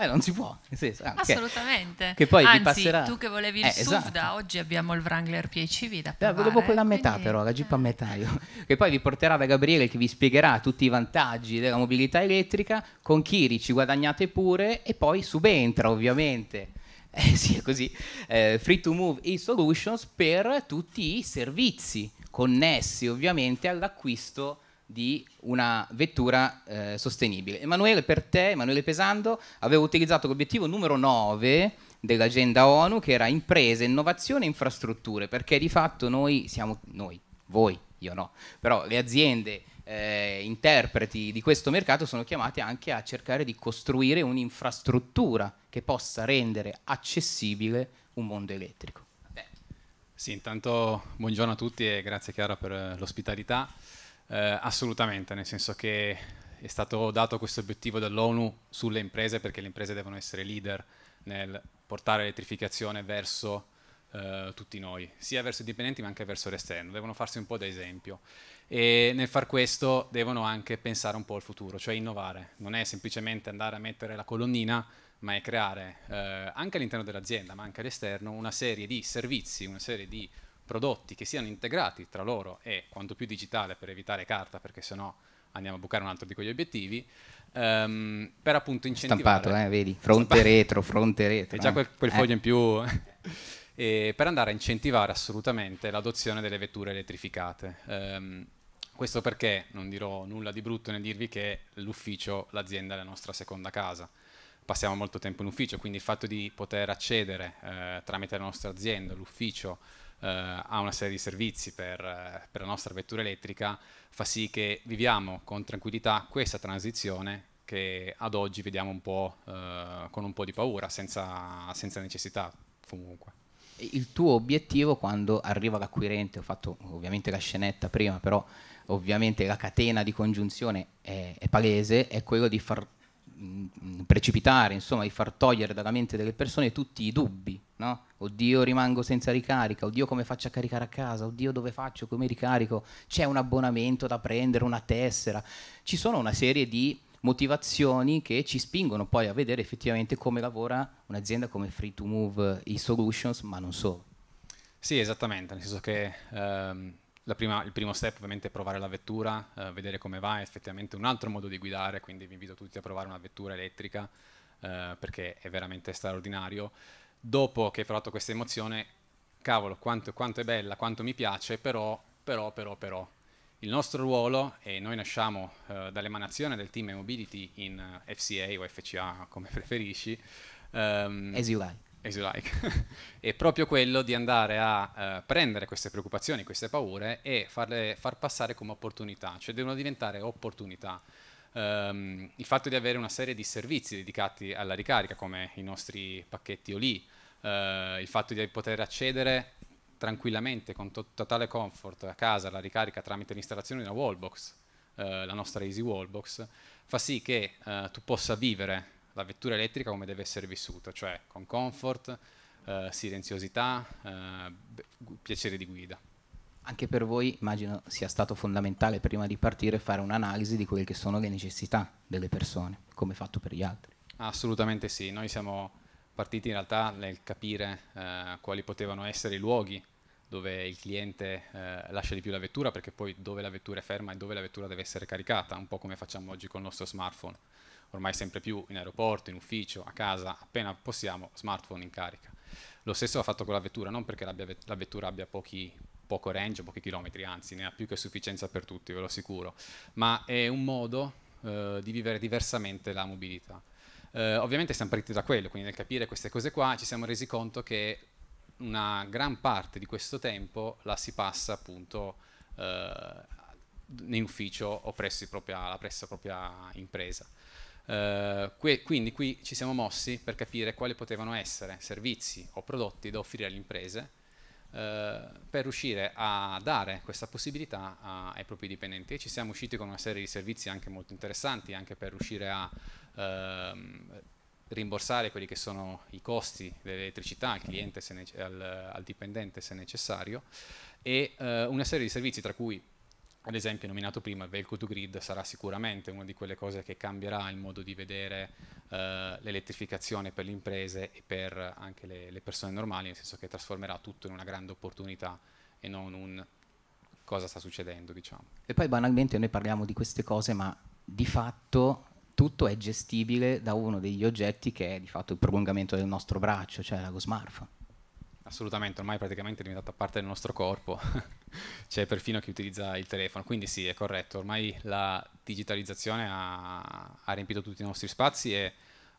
eh, non si può. Sì, ah, Assolutamente. Che, poi Anzi, passerà... tu che volevi il eh, SUV esatto. da oggi abbiamo il Wrangler PHV da provare. Dopo quella a metà però, la Jeep a eh. metà io. Che poi vi porterà da Gabriele che vi spiegherà tutti i vantaggi della mobilità elettrica, con Kiri ci guadagnate pure e poi subentra ovviamente. Eh sì, è così. Eh, free to move e solutions per tutti i servizi connessi ovviamente all'acquisto di una vettura eh, sostenibile. Emanuele, per te, Emanuele Pesando, avevo utilizzato l'obiettivo numero 9 dell'agenda ONU che era imprese, innovazione e infrastrutture, perché di fatto noi siamo, noi, voi, io no, però le aziende eh, interpreti di questo mercato sono chiamate anche a cercare di costruire un'infrastruttura che possa rendere accessibile un mondo elettrico. Vabbè. Sì, intanto buongiorno a tutti e grazie Chiara per eh, l'ospitalità. Eh, assolutamente, nel senso che è stato dato questo obiettivo dall'ONU sulle imprese perché le imprese devono essere leader nel portare l'elettrificazione verso eh, tutti noi, sia verso i dipendenti ma anche verso l'esterno, devono farsi un po' da esempio e nel far questo devono anche pensare un po' al futuro, cioè innovare, non è semplicemente andare a mettere la colonnina ma è creare eh, anche all'interno dell'azienda ma anche all'esterno una serie di servizi, una serie di prodotti che siano integrati tra loro e quanto più digitale per evitare carta, perché sennò andiamo a bucare un altro di quegli obiettivi, um, per appunto incentivare... Stampato, eh, vedi, fronte Stampato. retro, fronte retro. E già eh. quel, quel eh. foglio in più... per andare a incentivare assolutamente l'adozione delle vetture elettrificate. Um, questo perché non dirò nulla di brutto nel dirvi che l'ufficio, l'azienda è la nostra seconda casa. Passiamo molto tempo in ufficio, quindi il fatto di poter accedere eh, tramite la nostra azienda, l'ufficio, eh, ha una serie di servizi per, eh, per la nostra vettura elettrica, fa sì che viviamo con tranquillità questa transizione che ad oggi vediamo un po' eh, con un po' di paura, senza, senza, necessità comunque. Il tuo obiettivo quando arriva l'acquirente, ho fatto ovviamente la scenetta prima, però ovviamente la catena di congiunzione è, è palese, è quello di far Mm, precipitare, insomma, di far togliere dalla mente delle persone tutti i dubbi, no? Oddio rimango senza ricarica, oddio come faccio a caricare a casa, oddio dove faccio, come ricarico, c'è un abbonamento da prendere, una tessera. Ci sono una serie di motivazioni che ci spingono poi a vedere effettivamente come lavora un'azienda come Free to Move e eh, Solutions, ma non solo. Sì, esattamente, nel senso che ehm, prima, il primo step ovviamente è provare la vettura, eh, vedere come va, è effettivamente un altro modo di guidare, quindi vi invito tutti a provare una vettura elettrica eh, perché è veramente straordinario. Dopo che hai provato questa emozione, cavolo, quanto, quanto è bella, quanto mi piace, però, però, però, però. Il nostro ruolo, e noi nasciamo eh, dall'emanazione del team e Mobility in eh, FCA o FCA come preferisci, um, As you like as you like, è proprio quello di andare a eh, prendere queste preoccupazioni, queste paure e farle, far passare come opportunità, cioè devono diventare opportunità. Um, il fatto di avere una serie di servizi dedicati alla ricarica, come i nostri pacchetti Oli, uh, eh, il fatto di poter accedere tranquillamente, con to totale comfort, a casa alla ricarica tramite l'installazione di una wallbox, uh, la nostra Easy Wallbox, fa sì che uh, tu possa vivere la vettura elettrica come deve essere vissuta, cioè con comfort, eh, silenziosità, eh, piacere di guida. Anche per voi immagino sia stato fondamentale prima di partire fare un'analisi di quelle che sono le necessità delle persone, come fatto per gli altri. Assolutamente sì, noi siamo partiti in realtà nel capire eh, quali potevano essere i luoghi dove il cliente eh, lascia di più la vettura, perché poi dove la vettura è ferma e dove la vettura deve essere caricata, un po' come facciamo oggi con il nostro smartphone ormai sempre più in aeroporto, in ufficio, a casa, appena possiamo, smartphone in carica. Lo stesso va fatto con la vettura, non perché la vettura abbia pochi, poco range, pochi chilometri, anzi ne ha più che sufficienza per tutti, ve lo assicuro, ma è un modo eh, di vivere diversamente la mobilità. Eh, ovviamente siamo partiti da quello, quindi nel capire queste cose qua ci siamo resi conto che una gran parte di questo tempo la si passa appunto eh, in ufficio o presso, propria, presso la propria impresa. Eh, que- quindi qui ci siamo mossi per capire quali potevano essere servizi o prodotti da offrire alle imprese eh, per riuscire a dare questa possibilità ai propri dipendenti e ci siamo usciti con una serie di servizi anche molto interessanti anche per riuscire a uh, rimborsare quelli che sono i costi dell'elettricità al, cliente ne- al-, al dipendente se necessario e eh, una serie di servizi tra cui ad esempio nominato prima il vehicle to Grid sarà sicuramente una di quelle cose che cambierà il modo di vedere eh, l'elettrificazione per le imprese e per anche le, le, persone normali, nel senso che trasformerà tutto in una grande opportunità e non un cosa sta succedendo, diciamo. E poi banalmente noi parliamo di queste cose, ma di fatto tutto è gestibile da uno degli oggetti che è di fatto il prolungamento del nostro braccio, cioè lo smartphone. Assolutamente, ormai è praticamente diventata parte del nostro corpo, c'è perfino chi utilizza il telefono, quindi sì, è corretto, ormai la digitalizzazione ha, ha riempito tutti i nostri spazi e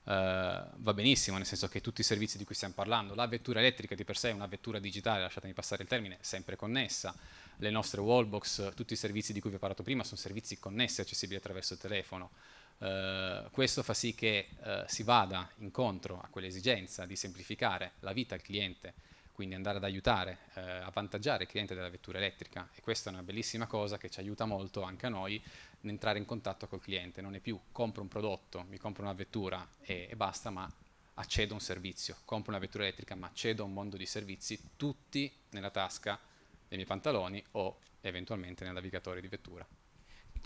uh, va benissimo, nel senso che tutti i servizi di cui stiamo parlando, la vettura elettrica di per sé è una vettura digitale, lasciatemi passare il termine, sempre connessa, le nostre wallbox, tutti i servizi di cui vi ho parlato prima sono servizi connessi e accessibili attraverso il telefono. Uh, questo fa sì che uh, si vada incontro a quell'esigenza di semplificare la vita al cliente quindi andare ad aiutare, eh, avvantaggiare il cliente della vettura elettrica e questa è una bellissima cosa che ci aiuta molto anche a noi ad entrare in contatto col cliente, non è più compro un prodotto, mi compro una vettura e, e basta, ma accedo a un servizio, compro una vettura elettrica ma accedo a un mondo di servizi, tutti nella tasca dei miei pantaloni o eventualmente nel navigatore di vettura.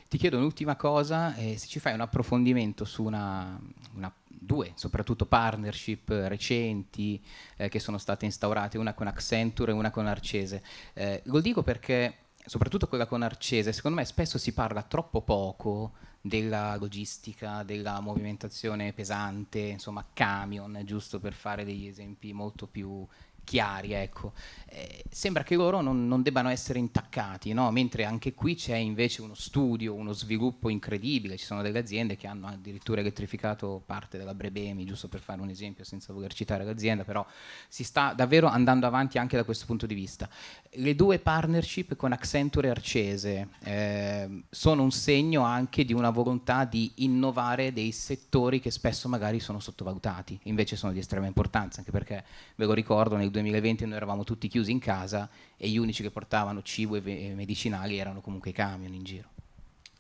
Ti chiedo un'ultima cosa, eh, se ci fai un approfondimento su una, una due, soprattutto partnership recenti eh, che sono state instaurate, una con Accenture e una con Arcese. Eh, lo dico perché, soprattutto quella con Arcese, secondo me spesso si parla troppo poco della logistica, della movimentazione pesante, insomma camion, giusto per fare degli esempi molto più chiari, ecco. eh, sembra che loro non, non debbano essere intaccati, no? mentre anche qui c'è invece uno studio, uno sviluppo incredibile, ci sono delle aziende che hanno addirittura elettrificato parte della Brebemi, giusto per fare un esempio senza voler citare l'azienda, però si sta davvero andando avanti anche da questo punto di vista. Le due partnership con Accenture e Arcese eh, sono un segno anche di una volontà di innovare dei settori che spesso magari sono sottovalutati, invece sono di estrema importanza, anche perché ve lo ricordo nel 2020 noi eravamo tutti chiusi in casa e gli unici che portavano cibo e medicinali erano comunque i camion in giro.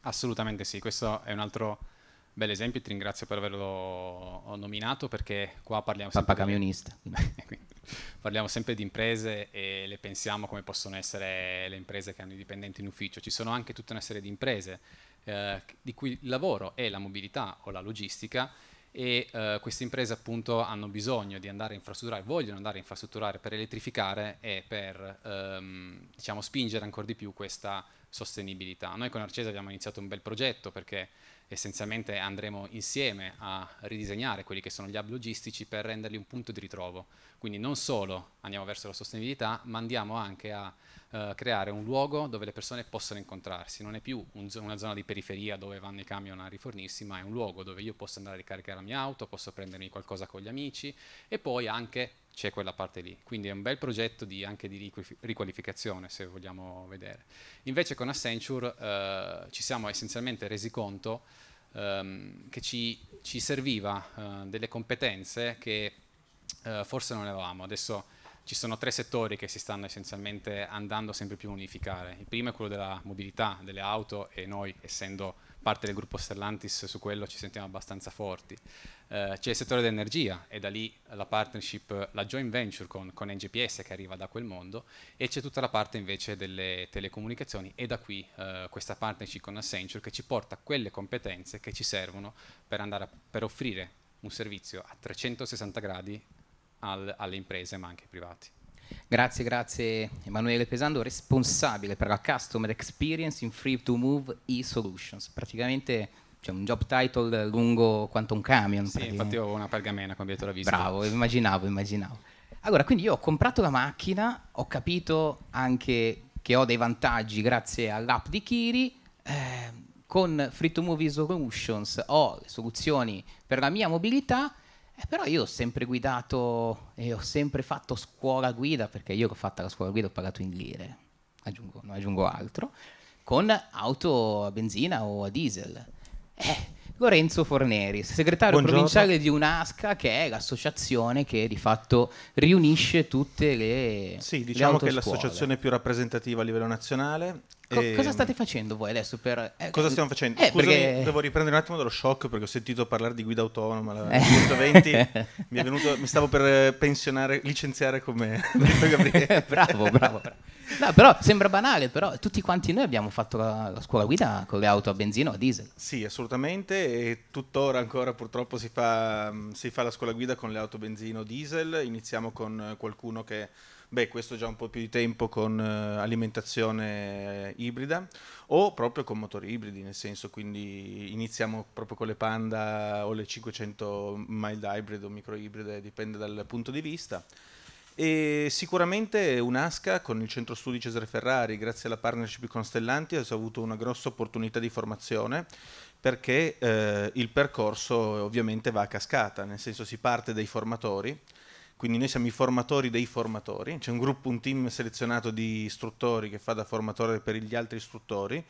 Assolutamente sì, questo è un altro bel esempio ti ringrazio per averlo nominato perché qua parliamo sempre, Papà camionista. Di, eh, parliamo sempre di imprese e le pensiamo come possono essere le imprese che hanno i dipendenti in ufficio. Ci sono anche tutta una serie di imprese eh, di cui il lavoro è la mobilità o la logistica e eh, queste imprese appunto hanno bisogno di andare a infrastrutturare, vogliono andare a infrastrutturare per elettrificare e per ehm, diciamo, spingere ancora di più questa sostenibilità. Noi con Arcesa abbiamo iniziato un bel progetto perché essenzialmente andremo insieme a ridisegnare quelli che sono gli hub logistici per renderli un punto di ritrovo. Quindi non solo andiamo verso la sostenibilità, ma andiamo anche a eh, creare un luogo dove le persone possano incontrarsi, non è più un, una zona di periferia dove vanno i camion a rifornirsi, ma è un luogo dove io posso andare a ricaricare la mia auto, posso prendermi qualcosa con gli amici e poi anche c'è quella parte lì. Quindi è un bel progetto di, anche di riqualificazione, se vogliamo vedere. Invece con Accenture eh, ci siamo essenzialmente resi conto ehm, che ci, ci serviva eh, delle competenze che eh, forse non avevamo. Adesso ci sono tre settori che si stanno essenzialmente andando sempre più a unificare. Il primo è quello della mobilità, delle auto e noi, essendo parte del gruppo Stellantis, su quello ci sentiamo abbastanza forti. Eh, c'è il settore dell'energia e da lì la partnership, la joint venture con, con NGPS che arriva da quel mondo e c'è tutta la parte invece delle telecomunicazioni e da qui eh, questa partnership con Accenture che ci porta quelle competenze che ci servono per, andare a, per offrire un servizio a 360 gradi al, alle imprese ma anche ai privati. Grazie, grazie Emanuele Pesando, responsabile per la Customer Experience in Free to Move e-Solutions. Praticamente c'è un job title lungo quanto un camion. Sì, infatti ho una pergamena con dietro la visita. Bravo, immaginavo, immaginavo. Allora, quindi io ho comprato la macchina, ho capito anche che ho dei vantaggi grazie all'app di Kiri, eh, con Free to Move e Solutions ho soluzioni per la mia mobilità, eh, però io ho sempre guidato e ho sempre fatto scuola guida, perché io che ho fatto la scuola guida ho pagato in lire, aggiungo, non aggiungo altro, con auto a benzina o a diesel. Eh, Lorenzo Forneri, segretario Buongiorno. provinciale di UNASCA, che è l'associazione che di fatto riunisce tutte le. Sì, diciamo le che è l'associazione più rappresentativa a livello nazionale e... Cosa ehm, state facendo voi adesso? Per... Eh, cosa stiamo facendo? Eh, Scusami, perché... devo riprendere un attimo dallo shock perché ho sentito parlare di guida autonoma, la eh. 120, mi, venuto, mi, stavo per pensionare, licenziare come Gabriele. bravo, bravo, bravo. No, però sembra banale, però tutti quanti noi abbiamo fatto la, la scuola guida con le auto a benzina o a diesel. Sì, assolutamente, e tuttora ancora purtroppo si fa, si fa la scuola guida con le auto a benzina o diesel, iniziamo con qualcuno che beh questo già un po' più di tempo con eh, alimentazione ibrida o proprio con motori ibridi, nel senso quindi iniziamo proprio con le Panda o le 500 mild hybrid o micro ibride, dipende dal punto di vista. E sicuramente un'ASCA con il centro studi Cesare Ferrari, grazie alla partnership con Stellanti, ha avuto una grossa opportunità di formazione perché eh, il percorso ovviamente va a cascata, nel senso si parte dai formatori quindi noi siamo i formatori dei formatori, c'è un gruppo, un team selezionato di istruttori che fa da formatore per gli altri istruttori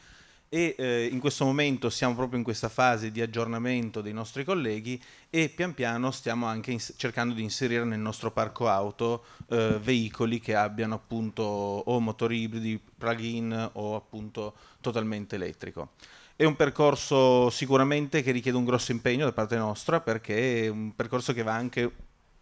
e eh, in questo momento siamo proprio in questa fase di aggiornamento dei nostri colleghi e pian piano stiamo anche cercando di inserire nel nostro parco auto eh, veicoli che abbiano appunto o motori ibridi, plug-in o appunto totalmente elettrico. È un percorso sicuramente che richiede un grosso impegno da parte nostra perché è un percorso che va anche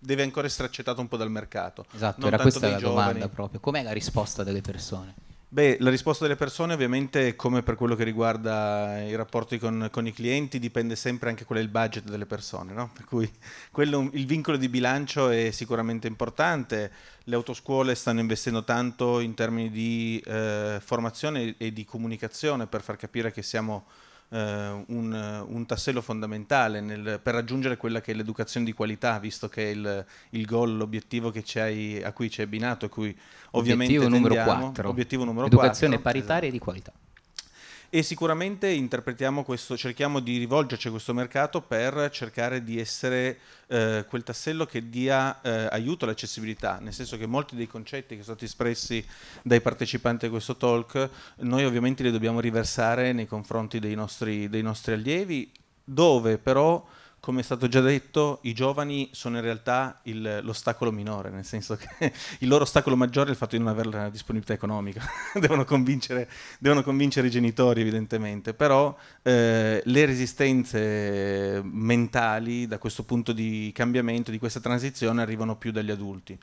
deve ancora essere accettato un po' dal mercato. Esatto, era questa la giovani. domanda proprio. Com'è la risposta delle persone? Beh, la risposta delle persone ovviamente, come per quello che riguarda i rapporti con, con i clienti, dipende sempre anche qual è il budget delle persone, no? Per cui quello, il vincolo di bilancio è sicuramente importante, le autoscuole stanno investendo tanto in termini di eh, formazione e di comunicazione per far capire che siamo eh, un, un, tassello fondamentale nel, per raggiungere quella che è l'educazione di qualità, visto che è il, il goal, l'obiettivo hai, a cui ci hai abbinato, a cui ovviamente obiettivo tendiamo, numero 4. Obiettivo numero Educazione 4, paritaria esatto. di qualità e sicuramente interpretiamo questo, cerchiamo di rivolgerci a questo mercato per cercare di essere eh, quel tassello che dia eh, aiuto all'accessibilità, nel senso che molti dei concetti che sono stati espressi dai partecipanti a questo talk, noi ovviamente li dobbiamo riversare nei confronti dei nostri, dei nostri allievi, dove però come è stato già detto, i giovani sono in realtà il, l'ostacolo minore, nel senso che il loro ostacolo maggiore è il fatto di non avere la disponibilità economica, devono, convincere, devono, convincere, i genitori evidentemente, però eh, le resistenze mentali da questo punto di cambiamento, di questa transizione, arrivano più dagli adulti.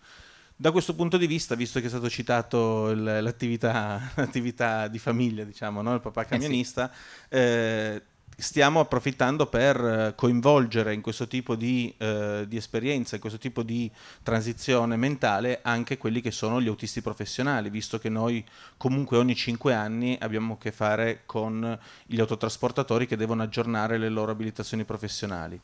Da questo punto di vista, visto che è stato citato l'attività, l'attività di famiglia, diciamo, no? il papà eh camionista, eh sì. eh, stiamo approfittando per eh, coinvolgere in questo tipo di, eh, di esperienza, in questo tipo di transizione mentale anche quelli che sono gli autisti professionali, visto che noi comunque ogni 5 anni abbiamo a che fare con gli autotrasportatori che devono aggiornare le loro abilitazioni professionali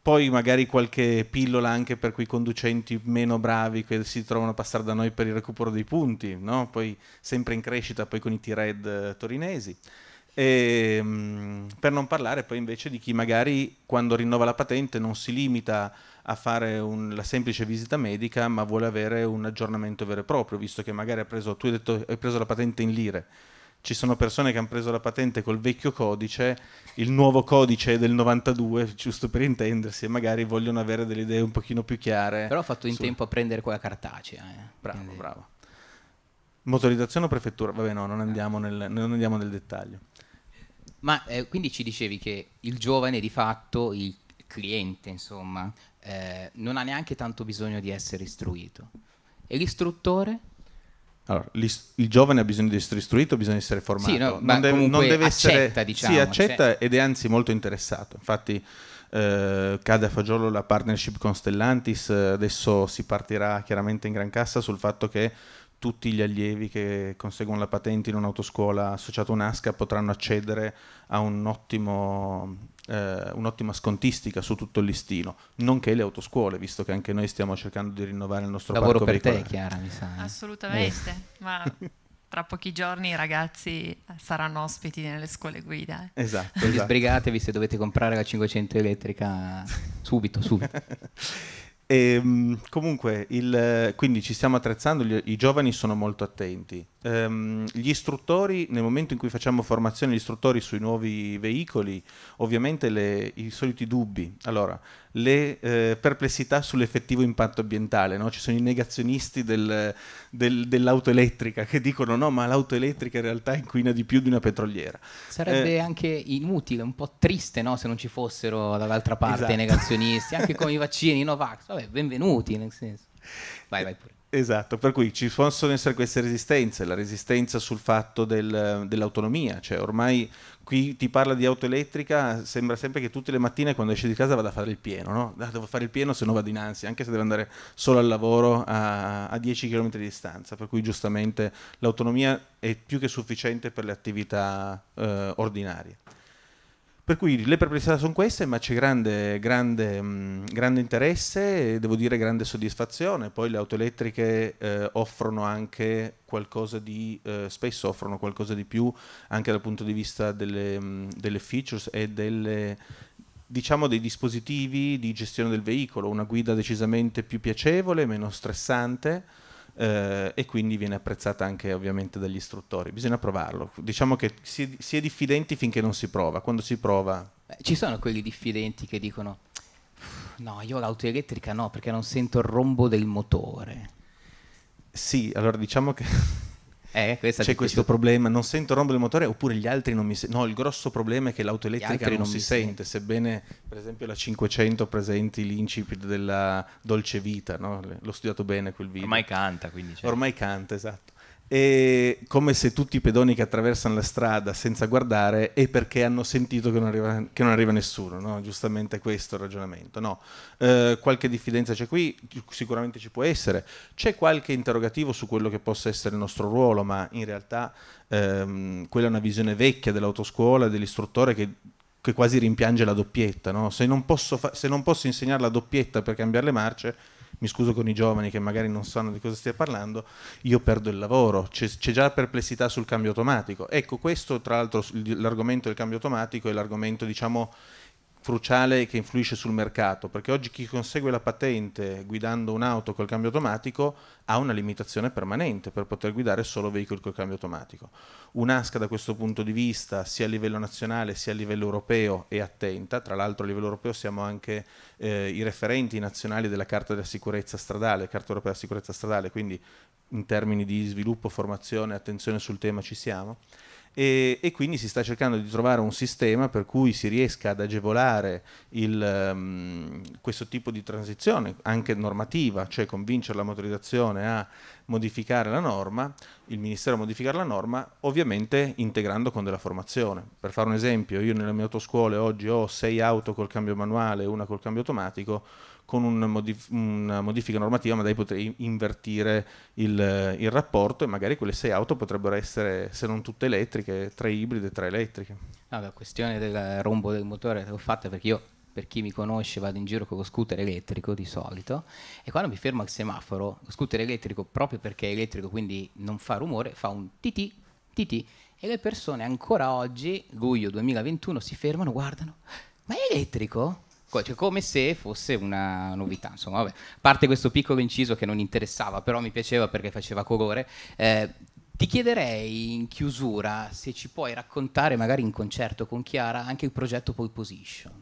poi magari qualche pillola anche per quei conducenti meno bravi che si trovano a passare da noi per il recupero dei punti, no? poi sempre in crescita poi con i T-Red eh, torinesi. E, ehm, per non parlare poi invece di chi magari quando rinnova la patente non si limita a fare un, la semplice visita medica, ma vuole avere un aggiornamento vero e proprio, visto che magari ha preso, tu hai detto hai preso la patente in lire. Ci sono persone che hanno preso la patente col vecchio codice, il nuovo codice del 92, giusto per intendersi, e magari vogliono avere delle idee un pochino più chiare. Però ho fatto in su... tempo a prendere quella cartacea. Eh. Bravo, Quindi... bravo. Motorizzazione o prefettura? Vabbè no, non andiamo nel, non andiamo nel dettaglio. Ma eh, quindi ci dicevi che il giovane di fatto, il cliente insomma, eh, non ha neanche tanto bisogno di essere istruito. E l'istruttore? Allora, il giovane ha bisogno di essere istruito, bisogna essere formato, sì, no, non, deve, non deve accetta, essere... Diciamo, sì, accetta cioè... ed è anzi molto interessato. Infatti eh, cade a fagiolo la partnership con Stellantis, eh, adesso si partirà chiaramente in gran cassa sul fatto che tutti gli allievi che conseguono la patente in un'autoscuola associata a un'ASCA potranno accedere a un ottimo, eh, un'ottima scontistica su tutto il listino, nonché le autoscuole, visto che anche noi stiamo cercando di rinnovare il nostro lavoro per veicolare. te, Chiara, mi sa. Eh. Assolutamente, eh. ma tra pochi giorni i ragazzi saranno ospiti nelle scuole guida. Eh. Esatto. Quindi esatto. sbrigatevi se dovete comprare la 500 elettrica subito, subito. E, ehm, comunque, il, quindi ci stiamo attrezzando, gli, i giovani sono molto attenti. Ehm, gli istruttori, nel momento in cui facciamo formazione agli istruttori sui nuovi veicoli, ovviamente le, i soliti dubbi. Allora, le eh, perplessità sull'effettivo impatto ambientale. No? Ci sono i negazionisti del, del, dell'auto elettrica che dicono no, ma l'auto elettrica in realtà inquina di più di una petroliera. Sarebbe eh, anche inutile, un po' triste no? se non ci fossero dall'altra parte esatto. i negazionisti, anche con i vaccini, i Novax, vabbè, benvenuti nel senso. Vai, vai pure. Esatto, per cui ci possono essere queste resistenze, la resistenza sul fatto del, dell'autonomia, cioè ormai Qui ti parla di auto elettrica, sembra sempre che tutte le mattine quando esci di casa vada a fare il pieno, no? Ah, devo fare il pieno se no vado innanzi, anche se devo andare solo al lavoro a, a 10 km di distanza, per cui giustamente l'autonomia è più che sufficiente per le attività eh, ordinarie. Per cui le perplessità sono queste, ma c'è grande, grande, mh, mm, grande interesse e devo dire grande soddisfazione. Poi le auto elettriche eh, offrono anche qualcosa di, eh, spesso offrono qualcosa di più anche dal punto di vista delle, mh, mm, delle features e delle, diciamo dei dispositivi di gestione del veicolo, una guida decisamente più piacevole, meno stressante eh, e quindi viene apprezzata anche ovviamente dagli istruttori. Bisogna provarlo, diciamo che si, si è diffidenti finché non si prova, quando si prova... Eh, ci sono quelli diffidenti che dicono no, io l'auto elettrica no perché non sento il rombo del motore. Sì, allora diciamo che... Eh, C'è difficile. questo problema, non sento rombo il motore oppure gli altri non mi sentono. No, il grosso problema è che l'auto elettrica non, non, si sente, sente, sebbene per esempio la 500 presenti l'incipit della dolce vita, no? l'ho studiato bene quel video. Ormai canta, quindi. Certo. Ormai canta, esatto e come se tutti i pedoni che attraversano la strada senza guardare è perché hanno sentito che non arriva, che non arriva nessuno, no? giustamente questo ragionamento. No. Eh, qualche diffidenza c'è qui, sicuramente ci può essere, c'è qualche interrogativo su quello che possa essere il nostro ruolo, ma in realtà ehm, quella è una visione vecchia dell'autoscuola, dell'istruttore che che quasi rimpiange la doppietta, no? se, non fa- se non posso insegnare la doppietta per cambiare le marce, mi scuso con i giovani che magari non sanno di cosa stia parlando, io perdo il lavoro, c'è, c'è già perplessità sul cambio automatico. Ecco, questo tra l'altro l'argomento del cambio automatico è l'argomento diciamo cruciale che influisce sul mercato, perché oggi chi consegue la patente guidando un'auto col cambio automatico ha una limitazione permanente per poter guidare solo veicoli col cambio automatico. Un'asca da questo punto di vista, sia a livello nazionale sia a livello europeo, è attenta, tra l'altro a livello europeo siamo anche eh, i referenti nazionali della Carta della Sicurezza Stradale, Carta Europea della Sicurezza Stradale, quindi in termini di sviluppo, formazione, attenzione sul tema ci siamo e, e, quindi si sta cercando di trovare un sistema per cui si riesca ad agevolare il, um, questo tipo di transizione, anche normativa, cioè convincere la motorizzazione a modificare la norma, il Ministero a modificare la norma, ovviamente integrando con della formazione. Per fare un esempio, io nelle mie autoscuole oggi ho sei auto col cambio manuale e una col cambio automatico, con una, modif- una modifica normativa magari potrei invertire il, il, rapporto e magari quelle sei auto potrebbero essere, se non tutte elettriche, tre ibride, tre elettriche. No, la questione del rombo del motore l'ho fatta perché io per chi mi conosce vado in giro con lo scooter elettrico di solito e quando mi fermo al semaforo lo scooter elettrico proprio perché è elettrico quindi non fa rumore fa un TT TT e le persone ancora oggi luglio 2021 si fermano guardano ma è elettrico? cioè come se fosse una novità. Insomma, vabbè. a parte questo piccolo inciso che non interessava, però mi piaceva perché faceva colore. Eh, ti chiederei in chiusura se ci puoi raccontare, magari in concerto con Chiara, anche il progetto Pole Position.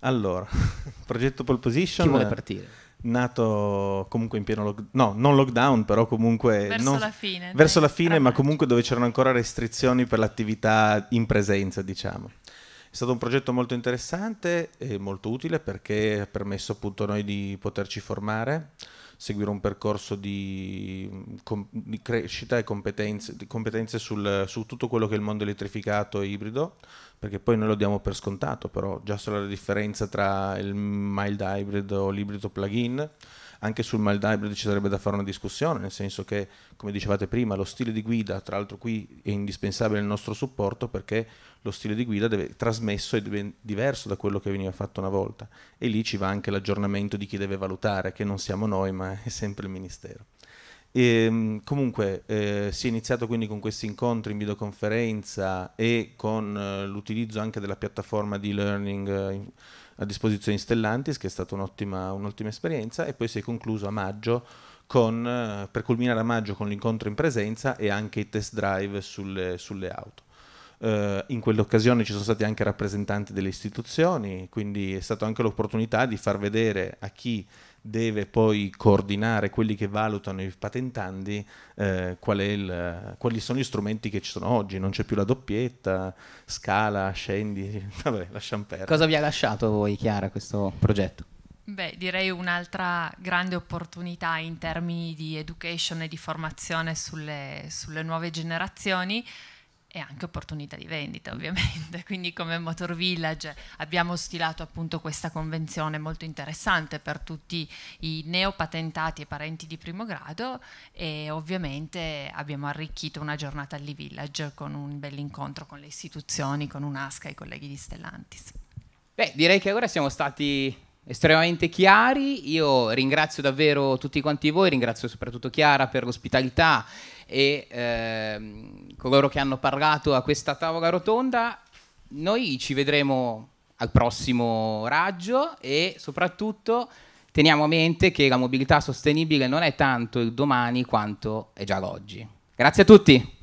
Allora, progetto Pole Position. Chi vuole partire? Nato comunque in pieno lockdown, no, non lockdown, però comunque. Verso non... la fine. Verso la fine, ma comunque dove c'erano ancora restrizioni per l'attività in presenza, diciamo. È stato un progetto molto interessante e molto utile perché ha permesso appunto a noi di poterci formare, seguire un percorso di, mm, di crescita e competenze, competenze sul, su tutto quello che è il mondo elettrificato e ibrido, perché poi noi lo diamo per scontato, però già solo la differenza tra il mild hybrid o l'ibrido plug-in anche sul mild hybrid ci sarebbe da fare una discussione, nel senso che, come dicevate prima, lo stile di guida, tra l'altro qui è indispensabile il nostro supporto perché lo stile di guida deve, trasmesso è diverso da quello che veniva fatto una volta e lì ci va anche l'aggiornamento di chi deve valutare, che non siamo noi ma è sempre il Ministero. E, ehm, comunque eh, si è iniziato quindi con questi incontri in videoconferenza e con eh, l'utilizzo anche della piattaforma di learning eh, a disposizione di Stellantis, che è stata un'ottima, un'ottima esperienza, e poi si è concluso a maggio con, eh, per culminare a maggio con l'incontro in presenza e anche i test drive sulle, sulle auto. Eh, in quell'occasione ci sono stati anche rappresentanti delle istituzioni, quindi è stata anche l'opportunità di far vedere a chi deve poi coordinare quelli che valutano i patentandi eh, qual il, quali sono gli strumenti che ci sono oggi, non c'è più la doppietta, scala, scendi, vabbè lasciamo perdere. Cosa vi ha lasciato voi Chiara questo progetto? Beh, direi un'altra grande opportunità in termini di education e di formazione sulle, sulle nuove generazioni e anche opportunità di vendita ovviamente. Quindi come Motor Village abbiamo stilato appunto questa convenzione molto interessante per tutti i neopatentati e parenti di primo grado e ovviamente abbiamo arricchito una giornata all'e-village con un bell'incontro con le istituzioni, con un'asca e i colleghi di Stellantis. Beh, direi che ora siamo stati estremamente chiari. Io ringrazio davvero tutti quanti voi, ringrazio soprattutto Chiara per l'ospitalità e ehm, coloro che hanno parlato a questa tavola rotonda. Noi ci vedremo al prossimo raggio e soprattutto teniamo a mente che la mobilità sostenibile non è tanto il domani quanto è già l'oggi. Grazie a tutti!